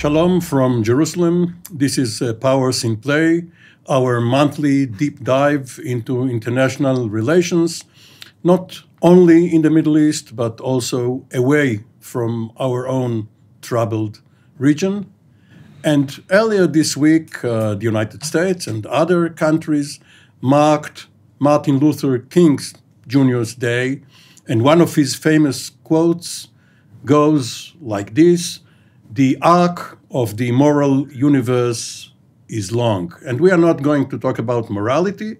Shalom from Jerusalem. This is uh, Powers in Play, our monthly deep dive into international relations, not only in the Middle East, but also away from our own troubled region. And earlier this week, uh, the United States and other countries marked Martin Luther King Jr.'s Day, and one of his famous quotes goes like this the arc of the moral universe is long, and we are not going to talk about morality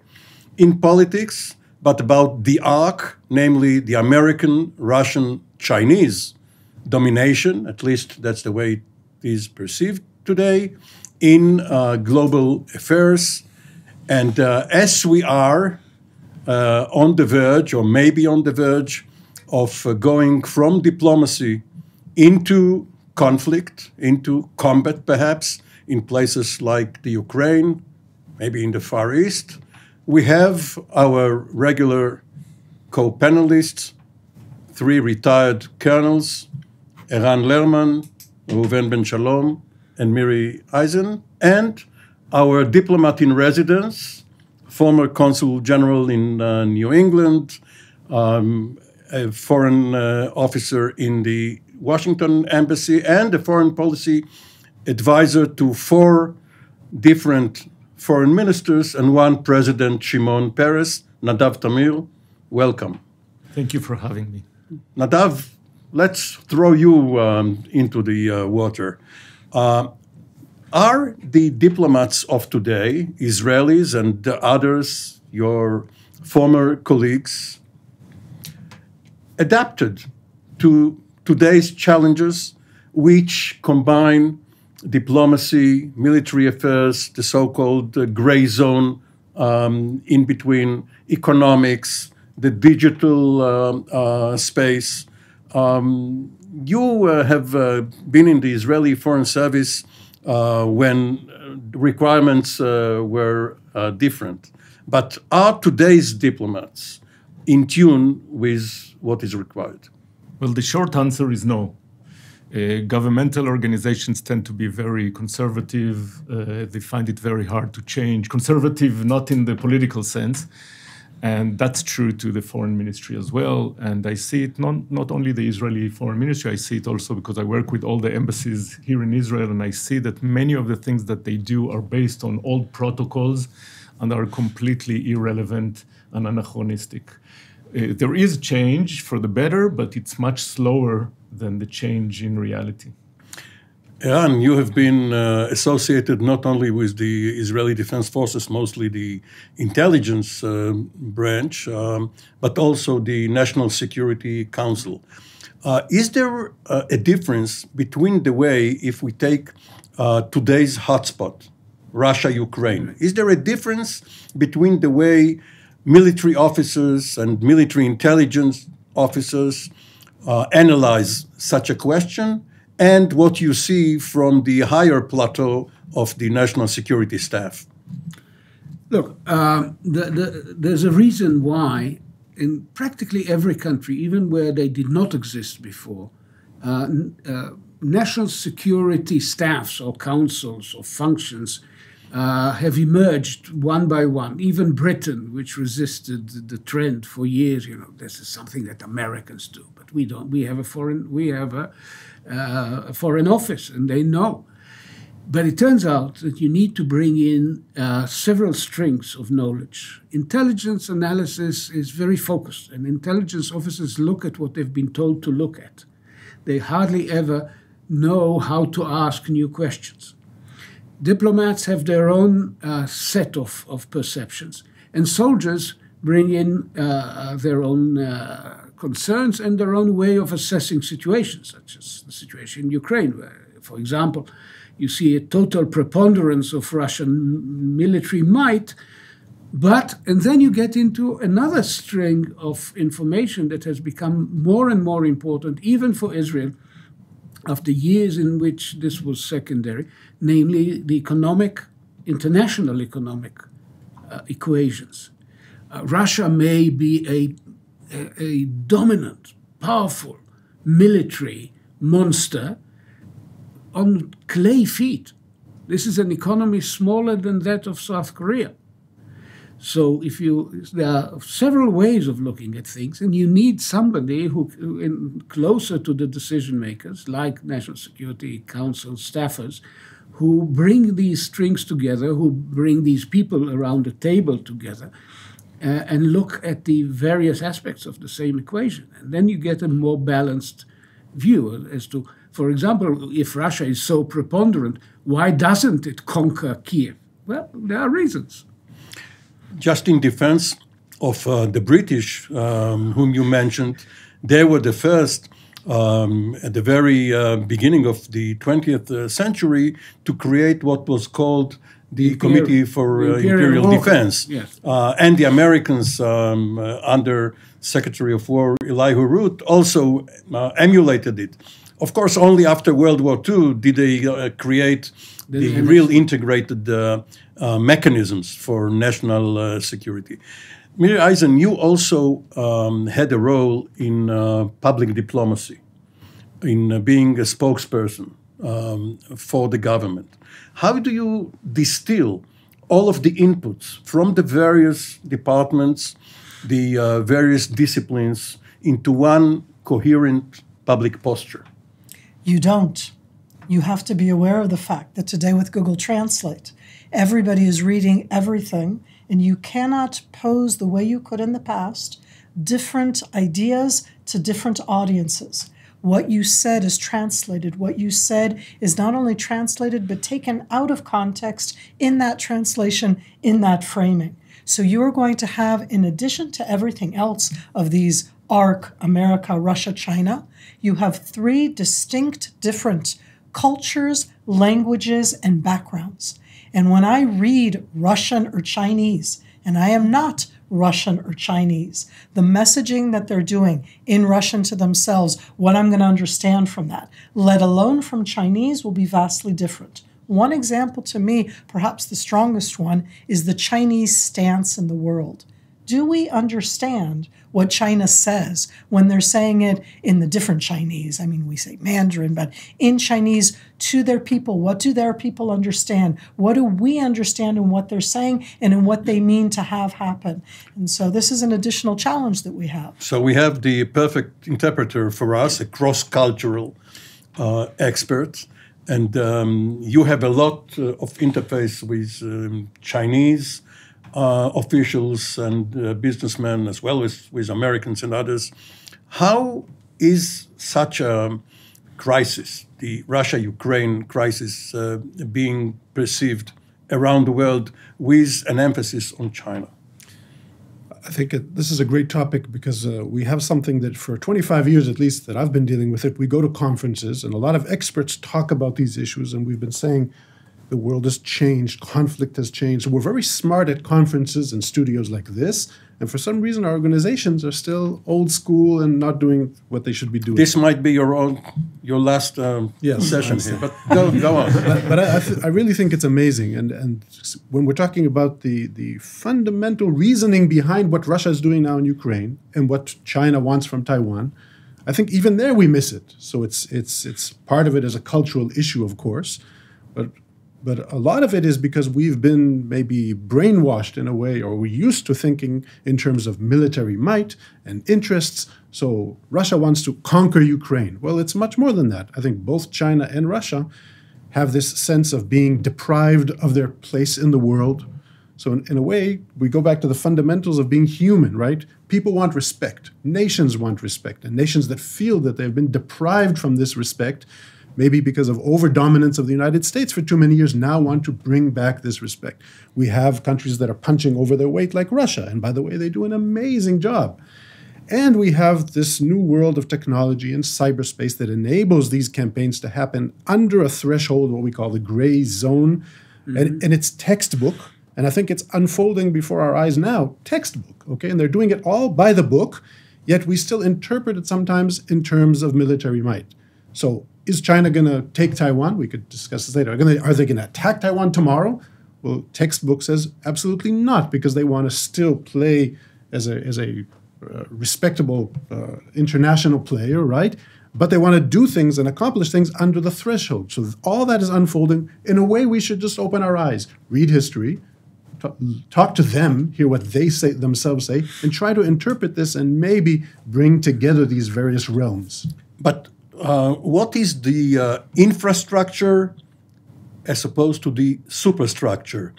in politics, but about the arc, namely the American, Russian, Chinese domination, at least that's the way it is perceived today, in uh, global affairs. And uh, as we are uh, on the verge, or maybe on the verge, of uh, going from diplomacy into conflict into combat, perhaps, in places like the Ukraine, maybe in the Far East. We have our regular co panelists, three retired colonels, Eran Lerman, Ruven Ben Shalom, and Miri Eisen, and our diplomat in residence, former consul general in uh, New England, um, a foreign uh, officer in the Washington Embassy and a foreign policy advisor to four different foreign ministers and one president, Shimon Peres. Nadav Tamir, welcome. Thank you for having me. Nadav, let's throw you um, into the uh, water. Uh, are the diplomats of today, Israelis and others, your former colleagues, adapted to today's challenges, which combine diplomacy, military affairs, the so called uh, gray zone um, in between economics, the digital um, uh, space. Um, you uh, have uh, been in the Israeli Foreign Service uh, when uh, requirements were different. But are today's diplomats in tune with what is required? Well, the short answer is no. Uh, governmental organizations tend to be very conservative. Uh, they find it very hard to change. Conservative, not in the political sense. And that's true to the foreign ministry as well. And I see it not, not only the Israeli foreign ministry, I see it also because I work with all the embassies here in Israel. And I see that many of the things that they do are based on old protocols and are completely irrelevant and anachronistic. Uh, there is change for the better, but it's much slower than the change in reality. Iran, you have been uh, associated not only with the Israeli Defense Forces, mostly the intelligence uh, branch, um, but also the National Security Council. Uh, is there uh, a difference between the way if we take uh, today's hotspot, Russia, Ukraine? Is there a difference between the way military officers and military intelligence officers uh, analyze such a question and what you see from the higher plateau of the national security staff? Look, uh, the, the, there's a reason why in practically every country, even where they did not exist before, uh, uh, national security staffs or councils or functions uh, have emerged one by one. Even Britain, which resisted the trend for years, you know, this is something that Americans do, but we don't. We have a foreign, we have a, uh, a foreign office, and they know. But it turns out that you need to bring in uh, several strings of knowledge. Intelligence analysis is very focused, and intelligence officers look at what they've been told to look at. They hardly ever know how to ask new questions diplomats have their own uh, set of, of perceptions, and soldiers bring in uh, uh, their own uh, concerns and their own way of assessing situations, such as the situation in Ukraine, where, for example, you see a total preponderance of Russian military might. But, and then you get into another string of information that has become more and more important, even for Israel, of the years in which this was secondary, namely the economic, international economic uh, equations. Uh, Russia may be a, a, a, dominant, powerful military monster on clay feet. This is an economy smaller than that of South Korea. So if you, there are several ways of looking at things, and you need somebody who, in, closer to the decision makers, like National Security Council staffers, who bring these strings together, who bring these people around the table together, uh, and look at the various aspects of the same equation, and then you get a more balanced view as to, for example, if Russia is so preponderant, why doesn't it conquer Kiev? Well, there are reasons just in defense of uh, the British, um, whom you mentioned, they were the first um, at the very uh, beginning of the 20th uh, century to create what was called the Imperial, Committee for uh, Imperial, Defense. Yes. Uh, and the Americans, um, uh, under Secretary of War Elihu Root, also uh, emulated it. Of course, only after World War II did they uh, create the, the real integrated uh, mechanisms for national uh, security. Mir Eisen, you also um, had a role in uh, public diplomacy, in uh, being a spokesperson um, for the government. How do you distill all of the inputs from the various departments, the uh, various disciplines, into one coherent public posture? You don't. You have to be aware of the fact that today with Google Translate, Everybody is reading everything, and you cannot pose the way you could in the past different ideas to different audiences. What you said is translated. What you said is not only translated, but taken out of context in that translation, in that framing. So you are going to have, in addition to everything else of these arc America, Russia, China, you have three distinct different cultures, languages, and backgrounds. And when I read Russian or Chinese, and I am not Russian or Chinese, the messaging that they're doing in Russian to themselves, what I'm going to understand from that, let alone from Chinese, will be vastly different. One example to me, perhaps the strongest one, is the Chinese stance in the world do we understand what China says when they're saying it in the different Chinese? I mean, we say Mandarin, but in Chinese to their people, what do their people understand? What do we understand in what they're saying and in what they mean to have happen? And so this is an additional challenge that we have. So we have the perfect interpreter for us, a cross cultural uh, expert. And um, you have a lot uh, of interface with um, Chinese uh, officials and uh, businessmen, as well as with Americans and others. How is such a crisis, the Russia Ukraine crisis, uh, being perceived around the world with an emphasis on China? I think it, this is a great topic because uh, we have something that for 25 years at least that I've been dealing with it. We go to conferences and a lot of experts talk about these issues, and we've been saying the world has changed, conflict has changed. We're very smart at conferences and studios like this. And for some reason, our organizations are still old school and not doing what they should be doing. This might be your own, your last um, yes, session here, but go, go on. but, but I, I, I, really think it's amazing. And, and when we're talking about the, the fundamental reasoning behind what Russia is doing now in Ukraine and what China wants from Taiwan, I think even there we miss it. So it's, it's, it's part of it as a cultural issue, of course. But but a lot of it is because we've been maybe brainwashed in a way, or we're used to thinking in terms of military might and interests. So Russia wants to conquer Ukraine. Well, it's much more than that. I think both China and Russia have this sense of being deprived of their place in the world. So, in, in a way, we go back to the fundamentals of being human, right? People want respect, nations want respect, and nations that feel that they've been deprived from this respect maybe because of overdominance of the United States for too many years, now want to bring back this respect. We have countries that are punching over their weight, like Russia. And by the way, they do an amazing job. And we have this new world of technology and cyberspace that enables these campaigns to happen under a threshold, what we call the gray zone. Mm-hmm. And, and it's textbook. And I think it's unfolding before our eyes now, textbook. Okay. And they're doing it all by the book, yet we still interpret it sometimes in terms of military might. So is China going to take Taiwan? We could discuss this later. Are, they going to attack Taiwan tomorrow? Well, textbook says absolutely not because they want to still play as a, as a uh, respectable uh, international player, right? But they want to do things and accomplish things under the threshold. So all that is unfolding. In a way, we should just open our eyes, read history, talk to them, hear what they say themselves say, and try to interpret this and maybe bring together these various realms. But uh, what is the uh, infrastructure as opposed to the superstructure?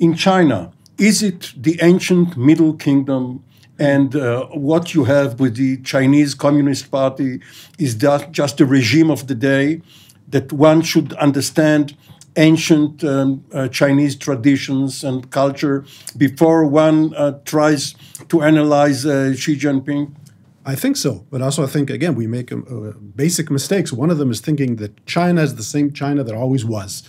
In China, is it the ancient Middle Kingdom and uh, what you have with the Chinese Communist Party is that just a regime of the day that one should understand ancient um, uh, Chinese traditions and culture before one uh, tries to analyze uh, Xi Jinping? I think so, but also I think again we make um, uh, basic mistakes. One of them is thinking that China is the same China that always was.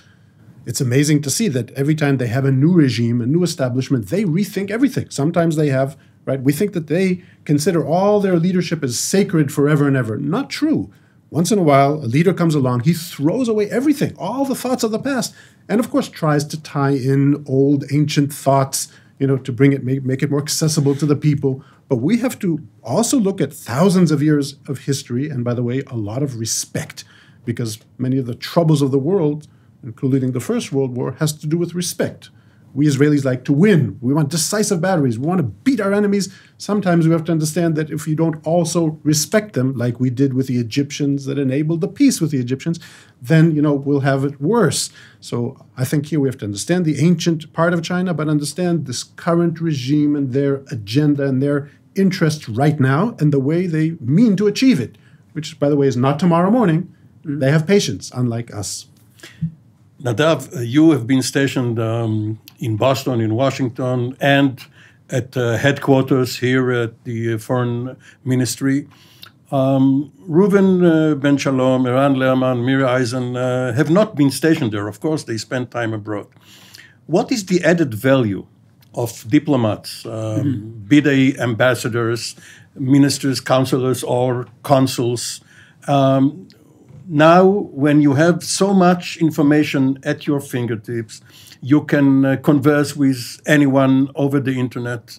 It's amazing to see that every time they have a new regime, a new establishment, they rethink everything. Sometimes they have right. We think that they consider all their leadership as sacred forever and ever. Not true. Once in a while, a leader comes along, he throws away everything, all the thoughts of the past, and of course tries to tie in old ancient thoughts you know, to bring it, make, make it more accessible to the people. But we have to also look at thousands of years of history, and by the way, a lot of respect, because many of the troubles of the world, including the First World War, has to do with respect we Israelis like to win. We want decisive batteries. We want to beat our enemies. Sometimes we have to understand that if you don't also respect them, like we did with the Egyptians that enabled the peace with the Egyptians, then you know we'll have it worse. So I think here we have to understand the ancient part of China, but understand this current regime and their agenda and their interests right now and the way they mean to achieve it, which by the way is not tomorrow morning. Mm. They have patience, unlike us. Nadav, you have been stationed um, in Boston, in Washington, and at uh, headquarters here at the Foreign Ministry. Um, Reuven uh, Ben Shalom, Iran Lerman, Mira Eisen uh, have not been stationed there. Of course, they spend time abroad. What is the added value of diplomats, um, mm-hmm. be they ambassadors, ministers, counselors, or consuls? Um, now, when you have so much information at your fingertips, you can uh, converse with anyone over the internet.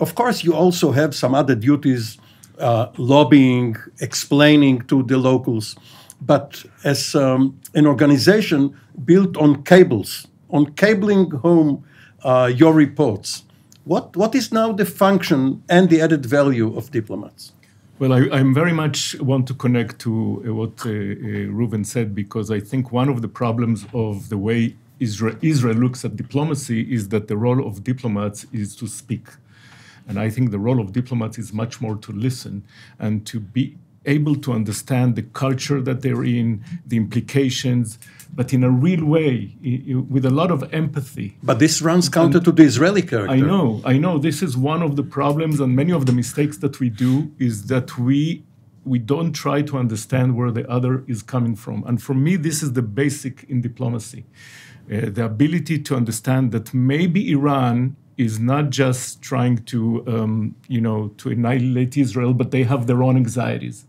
Of course, you also have some other duties, uh, lobbying, explaining to the locals. But as um, an organization built on cables, on cabling home uh, your reports, what, what is now the function and the added value of diplomats? Well, I, am very much want to connect to uh, what uh, uh, Reuven said because I think one of the problems of the way Israel, Israel looks at diplomacy is that the role of diplomats is to speak. And I think the role of diplomats is much more to listen and to be able to understand the culture that they're in, the implications, but in a real way, with a lot of empathy. But this runs counter and to the Israeli character. I know, I know. This is one of the problems, and many of the mistakes that we do is that we we don't try to understand where the other is coming from. And for me, this is the basic in diplomacy uh, the ability to understand that maybe Iran is not just trying to, um, you know, to annihilate Israel, but they have their own anxieties.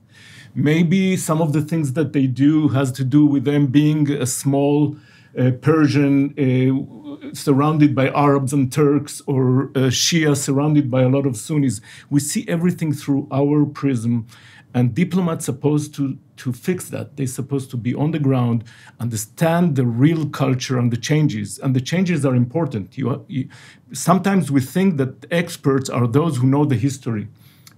Maybe some of the things that they do has to do with them being a small uh, Persian uh, surrounded by Arabs and Turks, or uh, Shia surrounded by a lot of Sunnis. We see everything through our prism and diplomats supposed to to fix that they're supposed to be on the ground understand the real culture and the changes and the changes are important you, you, sometimes we think that experts are those who know the history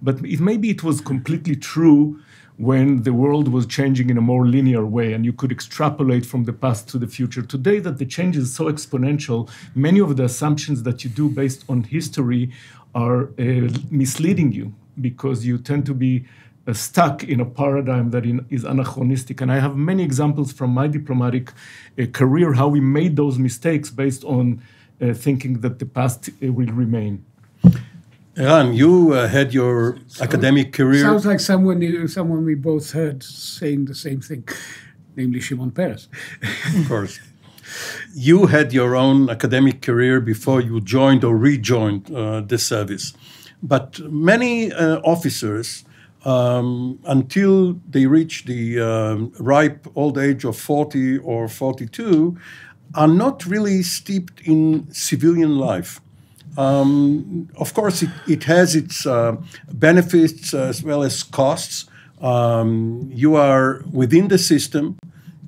but it, maybe it was completely true when the world was changing in a more linear way and you could extrapolate from the past to the future today that the change is so exponential many of the assumptions that you do based on history are uh, misleading you because you tend to be uh, stuck in a paradigm that in, is anachronistic. And I have many examples from my diplomatic uh, career how we made those mistakes based on uh, thinking that the past uh, will remain. Iran, you uh, had your sounds, academic career. Sounds like someone someone we both heard saying the same thing, namely Shimon Peres. of course. You had your own academic career before you joined or rejoined uh, the service. But many officers um, until they reach the um, ripe old age of 40 or 42 are not really steeped in civilian life. Um, of course, it, it has its uh, benefits as well as costs. Um, you are within the system.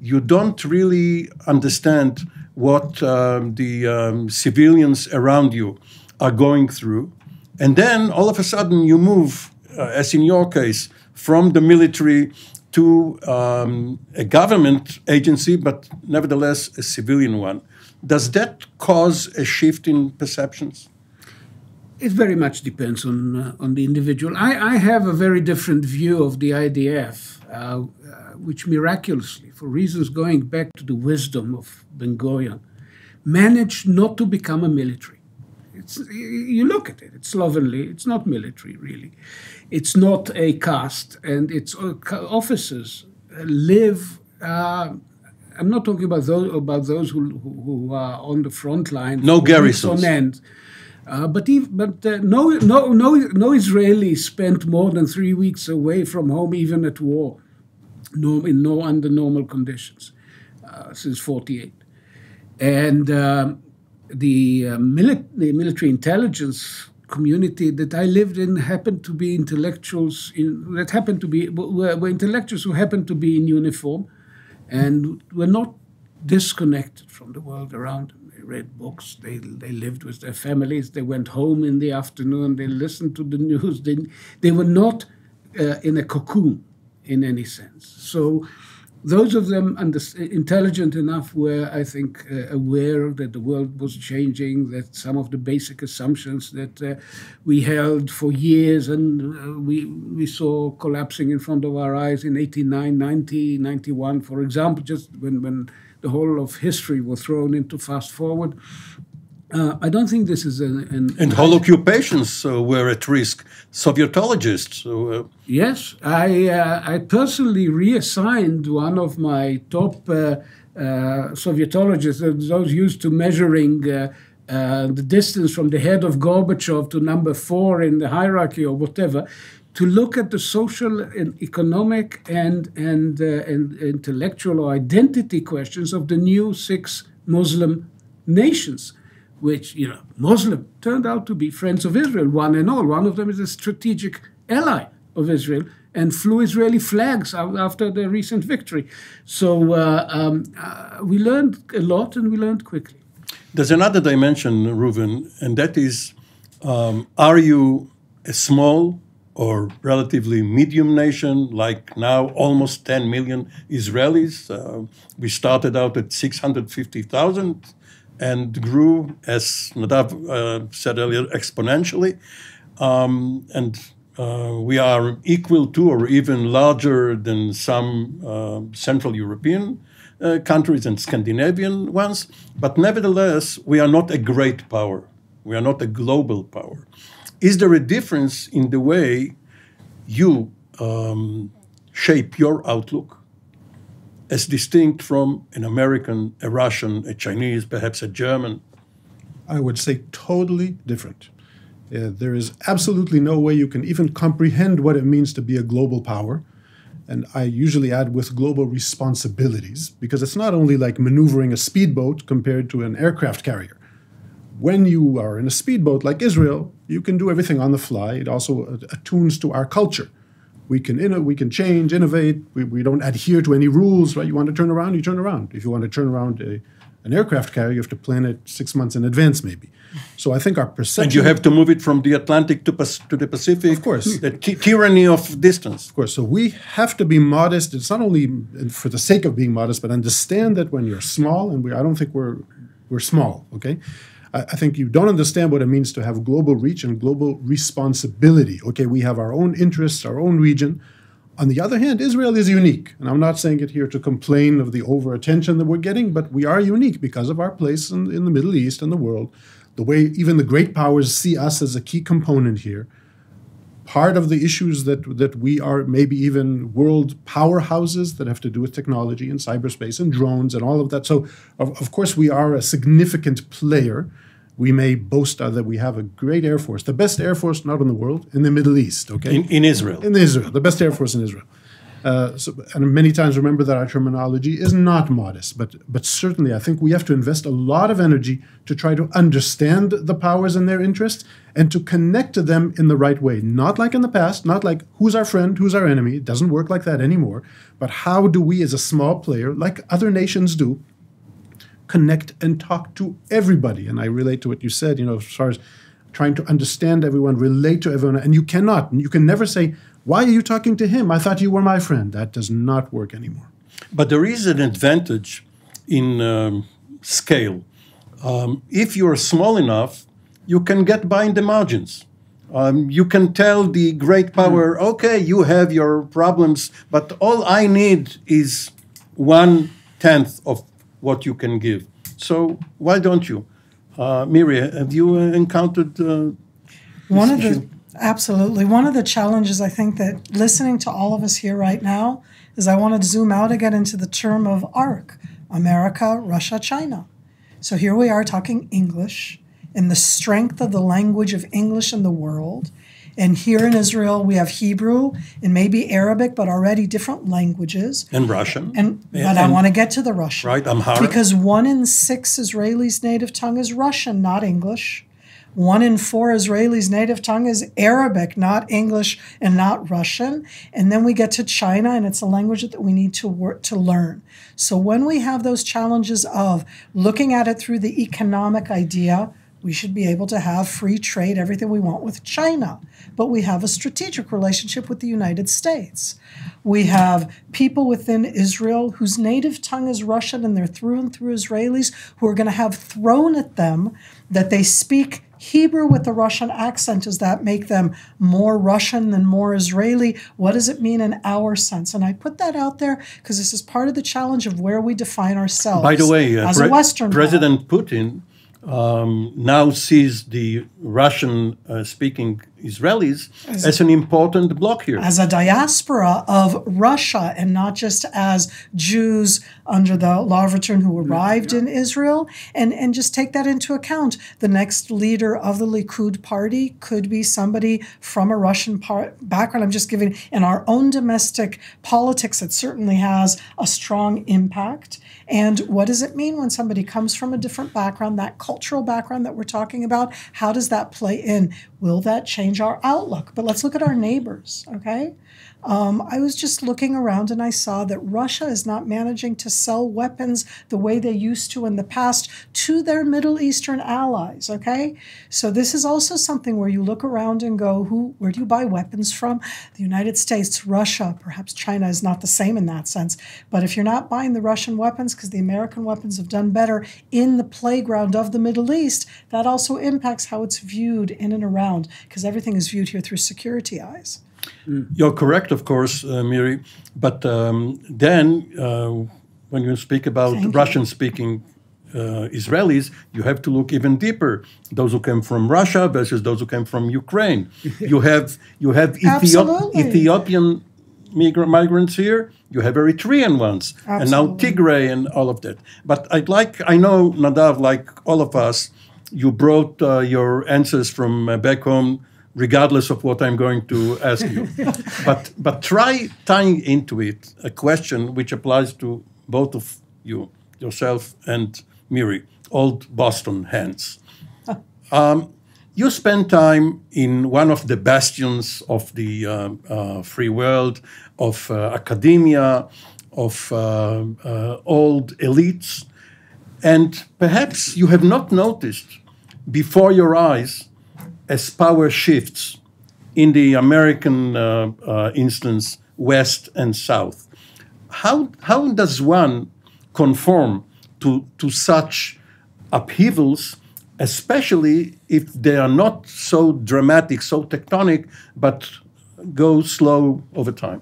You don't really understand what um, the um, civilians around you are going through. And then all of a sudden, you move uh, as in your case, from the military to um, a government agency, but nevertheless a civilian one. Does that cause a shift in perceptions? It very much depends on uh, on the individual. I, I, have a very different view of the IDF, uh, uh, which miraculously, for reasons going back to the wisdom of Ben Gurion, managed not to become a military. It's, you look at it, it's slovenly, it's not military really. It's not a caste, and its uh, officers live. Uh, I'm not talking about those, about those who, who, who are on the front line. No garrisons. On end. Uh, but even, but uh, no, no, no, no Israeli spent more than three weeks away from home, even at war, no, in no under normal conditions, uh, since '48, and um, the, uh, mili- the military intelligence community that I lived in happened to be intellectuals in, that happened to be were, were intellectuals who happened to be in uniform, and were not disconnected from the world around them. They read books, they, they lived with their families, they went home in the afternoon, they listened to the news. They, they were not uh, in a cocoon in any sense. So those of them under, intelligent enough were, I think, uh, aware that the world was changing, that some of the basic assumptions that uh, we held for years and uh, we, we saw collapsing in front of our eyes in 89, 90, 91, for example, just when, when the whole of history was thrown into fast forward. Uh, I don't think this is an. an and whole occupations uh, were at risk. Sovietologists. Uh, yes, I uh, I personally reassigned one of my top uh, uh, Sovietologists, those used to measuring. the distance from the head of Gorbachev to number four in the hierarchy or whatever, to look at the social and economic and and, and intellectual or identity questions of the new six Muslim nations which, you know, Muslim, turned out to be friends of Israel, one and all. One of them is a strategic ally of Israel and flew Israeli flags after the recent victory. So uh, um, uh, we learned a lot and we learned quickly. There's another dimension, Reuven, and that is um, are you a small or relatively medium nation, like now almost 10 million Israelis? Uh, we started out at 650,000 and grew, as Nadav uh, said earlier, exponentially. Um, and uh, we are equal to or even larger than some uh, Central European uh, countries and Scandinavian ones. But nevertheless, we are not a great power. We are not a global power. Is there a difference in the way you um, shape your outlook? as distinct from an American, a Russian, a Chinese, perhaps a German? I would say totally different. Uh, there is absolutely no way you can even comprehend what it means to be a global power. And I usually add with global responsibilities, because it's not only like maneuvering a speedboat compared to an aircraft carrier. When you are in a speedboat like Israel, you can do everything on the fly. It also attunes to our culture we can inno- we can change, innovate. We, we don't adhere to any rules, right? You want to turn around, you turn around. If you want to turn around a, an aircraft carrier, you have to plan it six months in advance, maybe. So I think our perception. And you have to move it from the Atlantic to, to the Pacific. Of course. The tyranny of distance. Of course. So we have to be modest. It's not only for the sake of being modest, but understand that when you're small, and we, I don't think we're, we're small, okay? I think you don't understand what it means to have global reach and global responsibility. Okay, we have our own interests, our own region. On the other hand, Israel is unique. And I'm not saying it here to complain of the over attention that we're getting, but we are unique because of our place in, in the Middle East and the world, the way even the great powers see us as a key component here. Part of the issues that, that we are maybe even world powerhouses that have to do with technology and cyberspace and drones and all of that. So, of, of course, we are a significant player we may boast that we have a great air force, the best air force not in the world, in the Middle East, okay? In, in Israel. In Israel, the best air force in Israel. Uh, so, and many times remember that our terminology is not modest, but but certainly I think we have to invest a lot of energy to try to understand the powers and their interests and to connect to them in the right way. Not like in the past, not like who's our friend, who's our enemy. It doesn't work like that anymore. But how do we, as a small player, like other nations do, connect and talk to everybody. And I relate to what you said, you know, as far as trying to understand everyone, relate to everyone. And you cannot. You can never say, Why are you talking to him? I thought you were my friend. That does not work anymore. But there is an advantage in um, scale. Um, if you're small enough, you can get by in the margins. Um, you can tell the great power, mm. okay, you have your problems, but all I need is one tenth of what you can give. So why don't you? Uh, have you encountered uh, one of issue? the absolutely one of the challenges I think that listening to all of us here right now is I want to zoom out again into the term of arc America, Russia, China. So here we are talking English and the strength of the language of English in the world and here in Israel, we have Hebrew and maybe Arabic, but already different languages. And Russian. And, and but I want to get to the Russian. Right, hard Because one in six Israelis' native tongue is Russian, not English. One in four Israelis' native tongue is Arabic, not English and not Russian. And then we get to China, and it's a language that we need to work to learn. So when we have those challenges of looking at it through the economic idea, we should be able to have free trade, everything we want with China. But we have a strategic relationship with the United States. We have people within Israel whose native tongue is Russian and they're through and through Israelis who are going to have thrown at them that they speak Hebrew with a Russian accent, does that make them more Russian than more Israeli? What does it mean in our sense? And I put that out there because this is part of the challenge of where we define ourselves. By the way, uh, as a Western President man. Putin um, now sees the Russian uh, speaking Israelis as, as, an important bloc here. As a diaspora of Russia and not just as Jews under the law of return who mm-hmm. arrived yeah. in Israel. And, and just take that into account. The next leader of the Likud party could be somebody from a Russian par- background. I'm just giving, in our own domestic politics, it certainly has a strong impact. And what does it mean when somebody comes from a different background, that cultural background that we're talking about? How does that play in? Will that change? change our outlook. But let's look at our neighbors, okay? Um, I was just looking around and I saw that Russia is not managing to sell weapons the way they used to in the past to their Middle Eastern allies. Okay, so this is also something where you look around and go, who? Where do you buy weapons from? The United States, Russia, perhaps China is not the same in that sense. But if you're not buying the Russian weapons because the American weapons have done better in the playground of the Middle East, that also impacts how it's viewed in and around because everything is viewed here through security eyes. Mm. You're correct, of course, uh, Miri. But um, then, uh, when you speak about Russian speaking uh, Israelis, you have to look even deeper. Those who came from Russia versus those who came from Ukraine. you have you have Ethiop Ethiopian migra migrants here. You have Eritrean ones, Absolutely. and now Tigray and all of that. But I'd like I know Nadav, like all of us, you brought uh, your answers from uh, back home regardless of what I'm going to ask you. but but try tying into it a question which applies to both of you, yourself and Miri, old Boston hands. Um, you spend time in one of the bastions of the uh, uh, free world, of uh, academia, of uh, uh, old elites, and perhaps you have not noticed before your eyes as power shifts in the American uh, uh, instance, West and South. How, how does one conform to, to such upheavals, especially if they are not so dramatic, so tectonic, but go slow over time?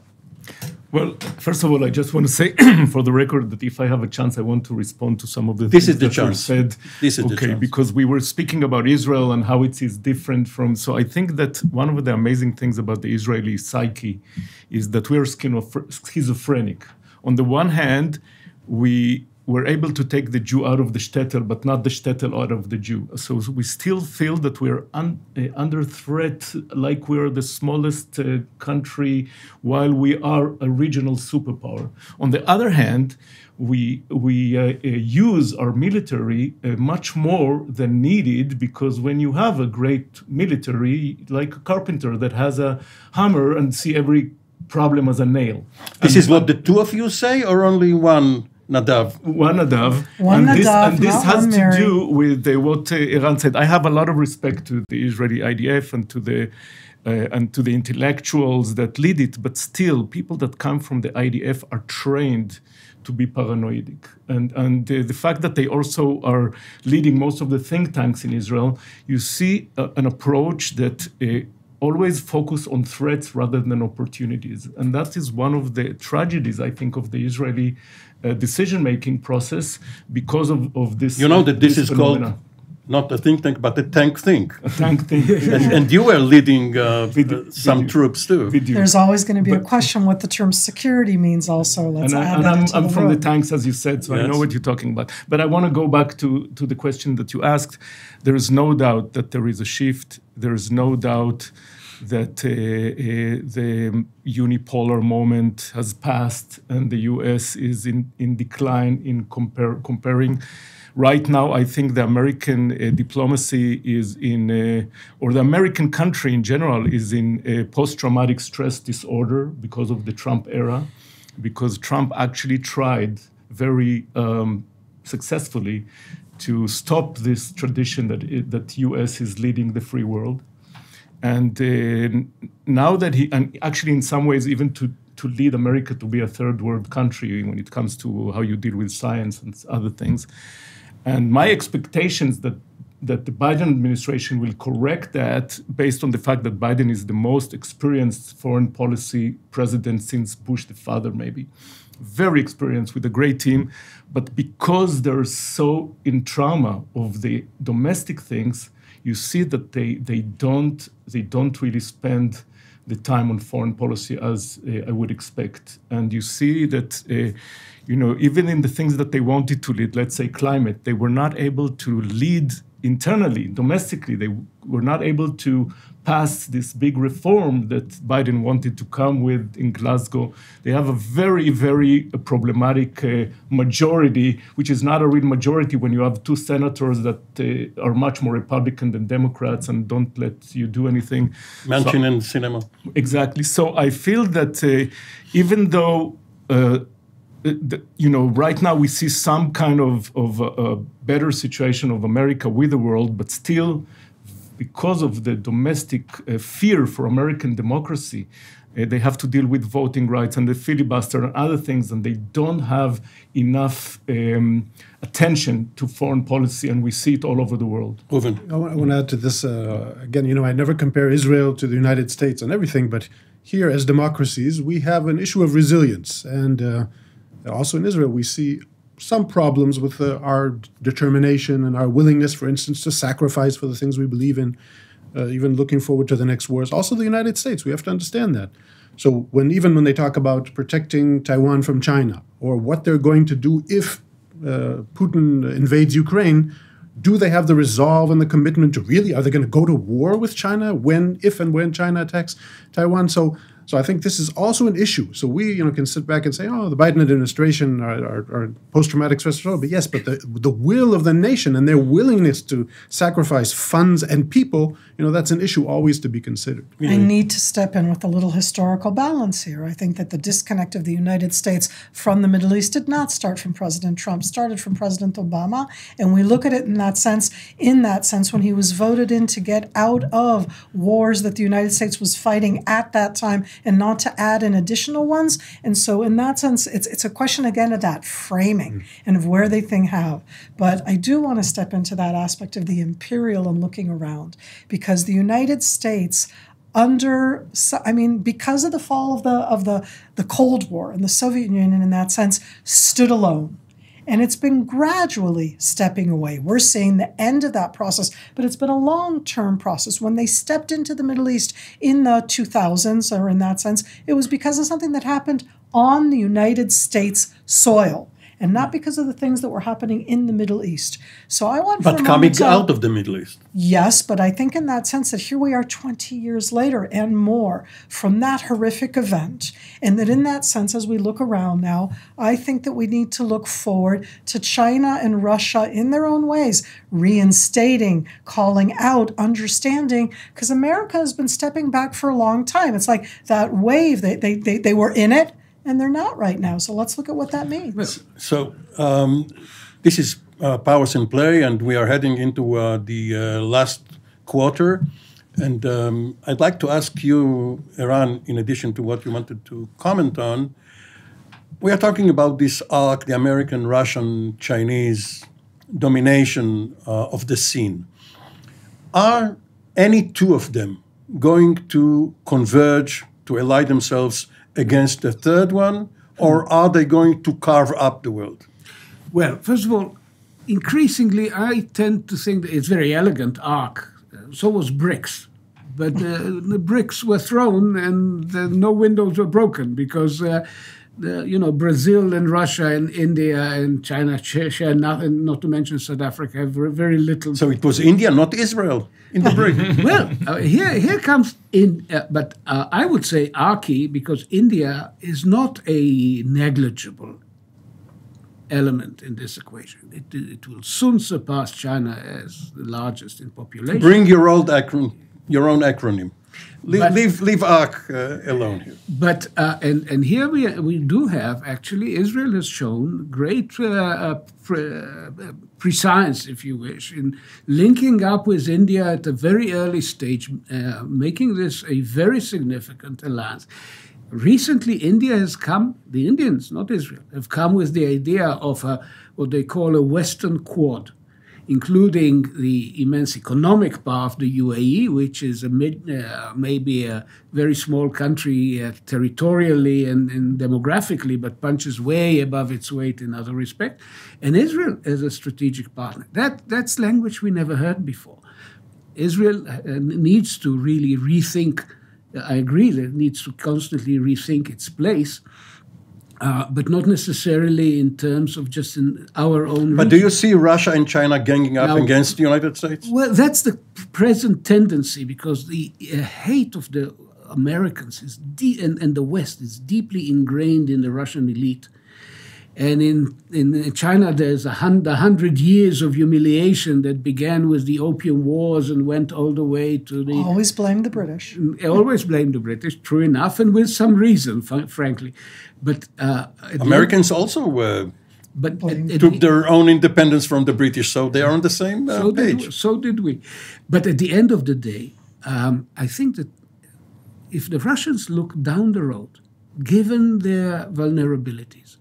Well, first of all, I just want to say for the record that if I have a chance, I want to respond to some of the this things is the that chance. you said. This is okay, the chance. because we were speaking about Israel and how it is different from. So I think that one of the amazing things about the Israeli psyche is that we are schizophrenic. On the one hand, we we're able to take the Jew out of the shtetl, but not the shtetl out of the Jew. So we still feel that we're un, uh, under threat, like we are the smallest uh, country, while we are a regional superpower. On the other hand, we we uh, use our military much more than needed because when you have a great military, like a carpenter that has a hammer and see every problem as a nail. This and is what the two of you say, or only one? Nadav. One Nadav. One and Nadav. This, and this has to Mary. do with uh, what uh, Iran said. I have a lot of respect to the Israeli IDF and to the uh, and to the intellectuals that lead it, but still, people that come from the IDF are trained to be paranoidic. And, and uh, the fact that they also are leading most of the think tanks in Israel, you see uh, an approach that uh, always focus on threats rather than opportunities. And that is one of the tragedies, I think, of the Israeli uh, decision-making process because of, of this. You know that this, this is phenomena. called not a think tank, but a tank think. A tank think. and, and, you were leading uh, uh some troops too. There's always going to be but, a question what the term security means. Also, let's and add I, and that I'm, I'm the from the tanks, as you said, so yes. I know what you're talking about. But I want to go back to to the question that you asked. There is no doubt that there is a shift. There is no doubt that uh, uh, the unipolar moment has passed and the US is in, in decline in compar comparing. Right now, I think the American uh, diplomacy is in, uh, or the American country in general is in post traumatic stress disorder because of the Trump era, because Trump actually tried very um, successfully to stop this tradition that, that US is leading the free world and uh, now that he, and actually in some ways, even to to lead America to be a third world country when it comes to how you deal with science and other things. And my expectations that that the Biden administration will correct that based on the fact that Biden is the most experienced foreign policy president since Bush the father, maybe. Very experienced with a great team. But because they're so in trauma of the domestic things, you see that they, they, don't, they don't really spend the time on foreign policy as uh, I would expect. And you see that, uh, you know, even in the things that they wanted to lead, let's say climate, they were not able to lead internally, domestically, they were not able to pass this big reform that Biden wanted to come with in Glasgow. They have a very, very problematic uh, majority, which is not a real majority when you have two senators that uh, are much more Republican than Democrats and don't let you do anything. Mansion so, and cinema. Exactly. So I feel that uh, even though uh, uh, you know, right now we see some kind of, of a, a better situation of America with the world, but still, because of the domestic uh, fear for American democracy, uh, they have to deal with voting rights and the filibuster and other things, and they don't have enough um, attention to foreign policy, and we see it all over the world. Oven. I, I want to add to this uh, again, you know, I never compare Israel to the United States and everything, but here as democracies, we have an issue of resilience. And uh, also in Israel, we see some problems with uh, our determination and our willingness, for instance, to sacrifice for the things we believe in, uh, even looking forward to the next wars. Also, the United States, we have to understand that. So, when even when they talk about protecting Taiwan from China or what they're going to do if uh, Putin invades Ukraine, do they have the resolve and the commitment to really? Are they going to go to war with China when, if, and when China attacks Taiwan? So, so I think this is also an issue. So we, you know, can sit back and say, oh, the Biden administration are, are, are post-traumatic stress disorder. But yes, but the, the will of the nation and their willingness to sacrifice funds and people, you know, that's an issue always to be considered. I need to step in with a little historical balance here. I think that the disconnect of the United States from the Middle East did not start from President Trump, started from President Obama. And we look at it in that sense, in that sense, when he was voted in to get out of wars that the United States was fighting at that time and not to add in additional ones. And so, in that sense, it's, it's a question again of that framing mm. and of where they think how. But I do want to step into that aspect of the imperial and looking around because the United States under i mean because of the fall of the of the the cold war and the soviet union in that sense stood alone and it's been gradually stepping away. We're seeing the end of that process, but it's been a long term process. When they stepped into the Middle East in the 2000s, or in that sense, it was because of something that happened on the United States soil and not mm-hmm. because of the things that were happening in the Middle East. So I want but coming to, out of the Middle East. Yes, but I think in that sense that here we are 20 years later and more from that horrific event, and that in that sense, as we look around now, I think that we need to look forward to China and Russia in their own ways reinstating, calling out, understanding, because America has been stepping back for a long time. It's like that wave; they they they, they were in it and they're not right now. So let's look at what that means. So um, this is uh, powers in play, and we are heading into uh, the uh, last quarter. And um, I'd like to ask you, Iran, in addition to what you wanted to comment on, we are talking about this arc, the American, Russian, Chinese domination uh, of the scene. Are any two of them going to converge to ally themselves against a third one, or are they going to carve up the world? Well, first of all, increasingly I tend to think that it's very elegant arc. So was BRICS. But uh, the bricks were thrown and uh, no windows were broken because uh, the, you know, Brazil and Russia and India and China share, nothing, not to mention South Africa, very, very little. So it was India, not Israel, in the well, uh, here, here comes in, uh, but uh, I would say Aki, because India is not a negligible element in this equation. It, it will soon surpass China as the largest in population. Bring your old acronym, your own acronym leave but, leave, leave Ak uh, alone here. But uh, and and here we we do have actually Israel has shown great uh, uh pre uh, prescience, if you wish, in linking up with India at a very early stage, uh, making this a very significant alliance. Recently, India has come, the Indians, not Israel, have come with the idea of a, what they call a Western Quad including the immense economic power of the UAE, which is a mid, uh, maybe a very small country uh, territorially and, and, demographically, but punches way above its weight in other respects, and Israel as a strategic partner. That, that's language we never heard before. Israel uh, needs to really rethink, I agree that it needs to constantly rethink its place uh, but not necessarily in terms of just in our own. Region. But do you see Russia and China ganging up now, against the United States? Well, that's the present tendency because the uh, hate of the Americans is and, and the West is deeply ingrained in the Russian elite and in, in China, there's a hundred, the hundred years of humiliation that began with the Opium Wars and went all the way to the. Always blame the British. Mm, always blame the British, true enough, and with some reason, frankly. But uh, Americans uh, the, also were. But took their own independence from the British, so they are on the same uh, so page. Did we, so did we. But at the end of the day, um, I think that if the Russians look down the road, given their vulnerabilities,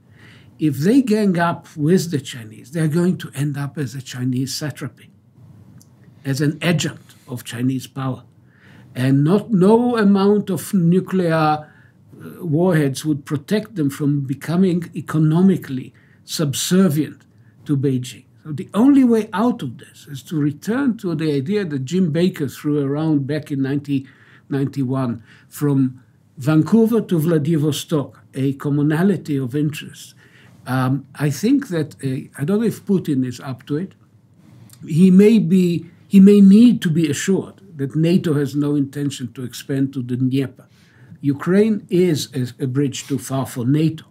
if they gang up with the Chinese, they're going to end up as a Chinese satrapy, as an adjunct of Chinese power. And not, no amount of nuclear uh, warheads would protect them from becoming economically subservient to Beijing. So the only way out of this is to return to the idea that Jim Baker threw around back in 1991 from Vancouver to Vladivostok, a commonality of interests um, I think that uh, I don't know if Putin is up to it. He may be. He may need to be assured that NATO has no intention to expand to the Dnieper. Ukraine is a, a bridge too far for NATO,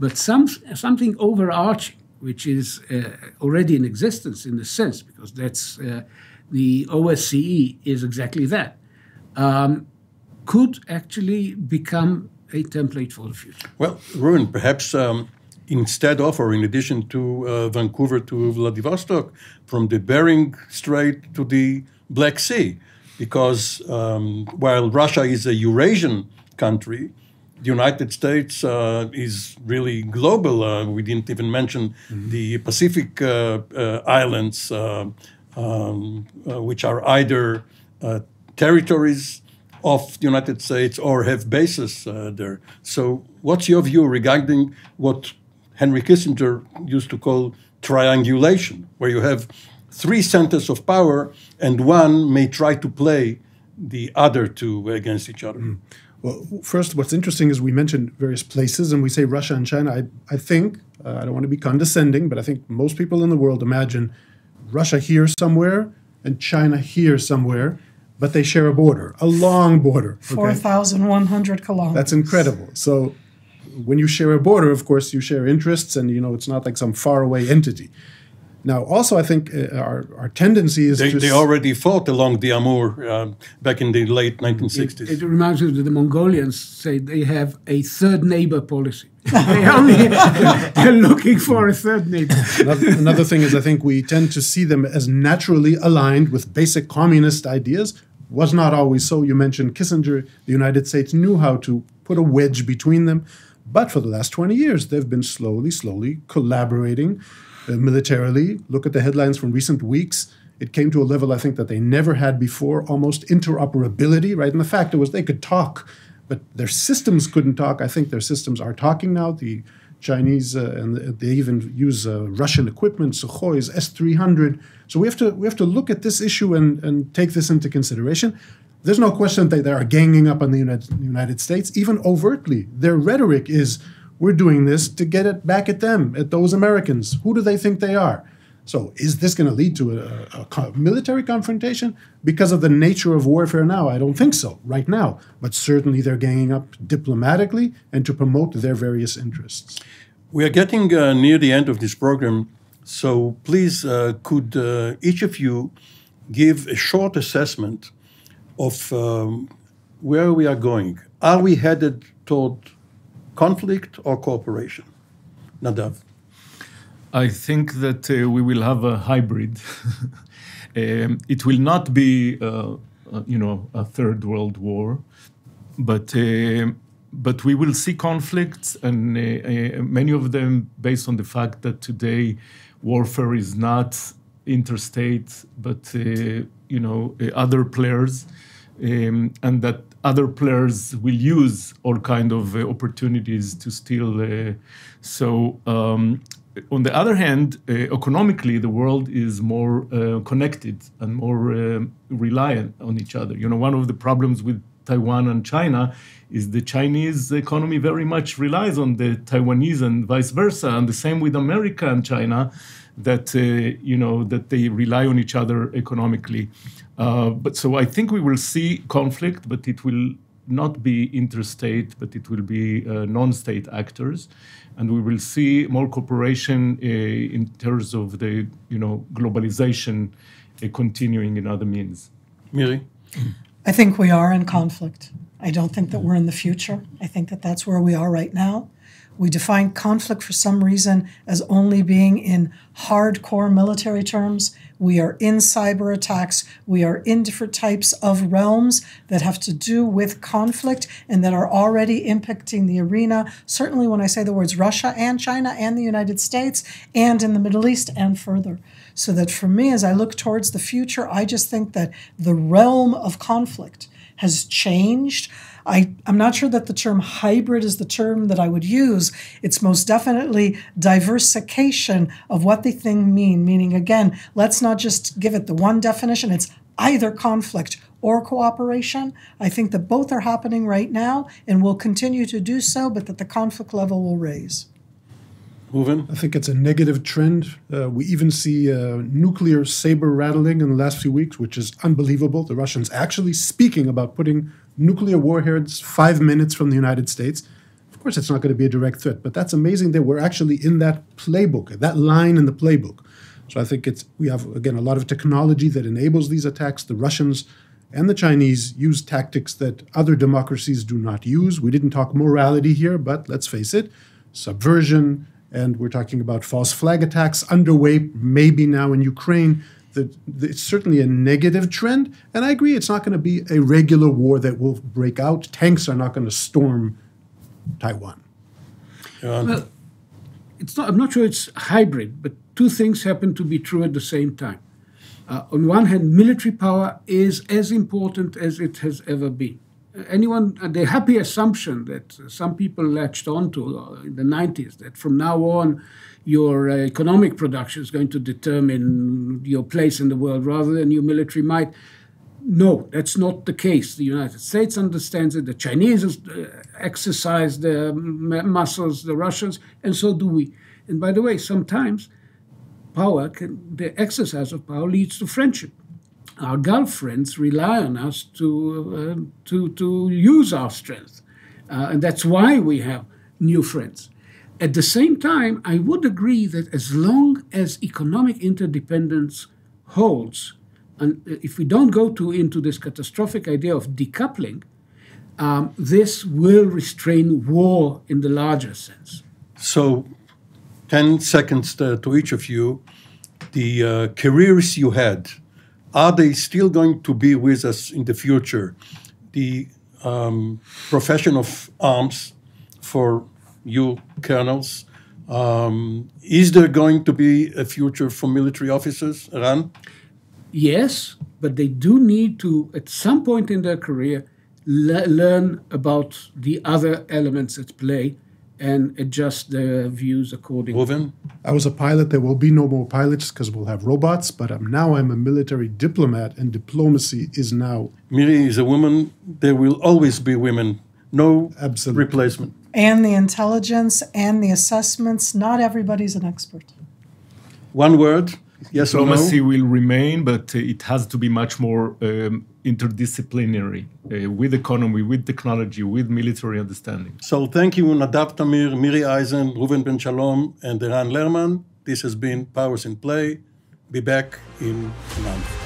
but some something overarching, which is uh, already in existence in a sense, because that's uh, the OSCE is exactly that. Um, could actually become a template for the future. Well, Ruin, perhaps um, instead of or in addition to uh, Vancouver to Vladivostok, from the Bering Strait to the Black Sea. Because um, while Russia is a Eurasian country, the United States uh, is really global. Uh, we didn't even mention mm -hmm. the Pacific uh, uh, Islands, uh, um, which are either territories of the United States or have bases uh, there. So, what's your view regarding what Henry Kissinger used to call triangulation, where you have three centers of power and one may try to play the other two against each other. Mm. Well, first, what's interesting is we mentioned various places and we say Russia and China. I, I think, uh, I don't want to be condescending, but I think most people in the world imagine Russia here somewhere and China here somewhere, but they share a border, a long border. Okay? 4,100 kilometers. That's incredible. So when you share a border, of course, you share interests, and you know it's not like some faraway entity. Now, also, I think uh, our, our tendency is they, they already fought along the Amur uh, back in the late 1960s. It, it, reminds me that the Mongolians say they have a third neighbor policy. they they're looking for a third neighbor. Another, another thing is, I think we tend to see them as naturally aligned with basic communist ideas. Was not always so. You mentioned Kissinger. The United States knew how to put a wedge between them. But for the last 20 years, they've been slowly, slowly collaborating uh, militarily. Look at the headlines from recent weeks. It came to a level, I think, that they never had before almost interoperability, right? And the fact was they could talk, but their systems couldn't talk. I think their systems are talking now. The Chinese uh, and they even use uh, Russian equipment, Sukhois, S-300. So we have to we have to look at this issue and, and take this into consideration there's no question that they are ganging up on the United, States, even overtly. Their rhetoric is, we're doing this to get it back at them, at those Americans. Who do they think they are? So is this going to lead to a, a, military confrontation? Because of the nature of warfare now, I don't think so right now. But certainly they're ganging up diplomatically and to promote their various interests. We are getting uh, near the end of this program, so please uh, could uh, each of you give a short assessment of um, where we are going. Are we headed toward conflict or cooperation? Nadav. I think that uh, we will have a hybrid. um, it will not be, uh, uh, you know, a third world war, but uh, but we will see conflicts, and uh, uh, many of them based on the fact that today warfare is not interstate, but uh, you know uh, other players, um, and that other players will use all kind of uh, opportunities to steal. so. Um, on the other hand, uh, economically, the world is more uh, connected and more uh, reliant on each other. You know, one of the problems with Taiwan and China is the Chinese economy very much relies on the Taiwanese and vice versa, and the same with America and China that uh, you know that they rely on each other economically. Uh, but so I think we will see conflict, but it will not be interstate, but it will be uh, non-state actors, and we will see more cooperation uh, in terms of the you know globalization uh, continuing in other means. Miri, I think we are in conflict. I don't think that we're in the future. I think that that's where we are right now. We define conflict for some reason as only being in hardcore military terms. We are in cyber attacks. We are in different types of realms that have to do with conflict and that are already impacting the arena. Certainly, when I say the words Russia and China and the United States and in the Middle East and further. So, that for me, as I look towards the future, I just think that the realm of conflict has changed. I, I'm not sure that the term hybrid is the term that I would use. It's most definitely diversification of what the thing mean, meaning again, let's not just give it the one definition. It's either conflict or cooperation. I think that both are happening right now and will continue to do so, but that the conflict level will raise. Moving. I think it's a negative trend. Uh, we even see uh, nuclear saber rattling in the last few weeks, which is unbelievable. The Russians actually speaking about putting nuclear warheads five minutes from the United States. Of course, it's not going to be a direct threat, but that's amazing that we're actually in that playbook, that line in the playbook. So I think it's we have again a lot of technology that enables these attacks. The Russians and the Chinese use tactics that other democracies do not use. We didn't talk morality here, but let's face it, subversion, and we're talking about false flag attacks underway, maybe now in Ukraine the, the, it's certainly a negative trend. And I agree, it's not going to be a regular war that will break out. Tanks are not going to storm Taiwan. well, it's not, I'm not sure it's hybrid, but two things happen to be true at the same time. Uh, on one hand, military power is as important as it has ever been. Anyone, uh, the happy assumption that some people latched onto uh, in the 90s, that from now on your uh, economic production is going to determine your place in the world rather than your military might. No, that's not the case. The United States understands it, the Chinese uh, exercise their um, muscles, the Russians, and so do we. And by the way, sometimes power can, the exercise of power leads to friendship. Our Gulf friends rely on us to, uh, to, to use our strength. Uh, and that's why we have new friends. At the same time, I would agree that as long as economic interdependence holds, and uh, if we don't go too into this catastrophic idea of decoupling, um, this will restrain war in the larger sense. So, 10 seconds to, uh, to each of you. The uh, careers you had, are they still going to be with us in the future? The um, profession of arms for you colonels. Um, is there going to be a future for military officers, Ran? Yes, but they do need to, at some point in their career, le learn about the other elements at play and adjust their views accordingly. Woven? I was a pilot. There will be no more pilots because we'll have robots. But I'm, now I'm a military diplomat, and diplomacy is now. Miri is a woman. There will always be women. No Absolutely. replacement and the intelligence and the assessments. Not everybody's an expert. One word. Yes Diplomacy no? will remain, but uh, it has to be much more um, interdisciplinary uh, with economy, with technology, with military understanding. So thank you, Nadav Tamir, Miri Eisen, Ruven Ben Shalom, and Iran Lerman. This has been Powers in Play. Be back in a month.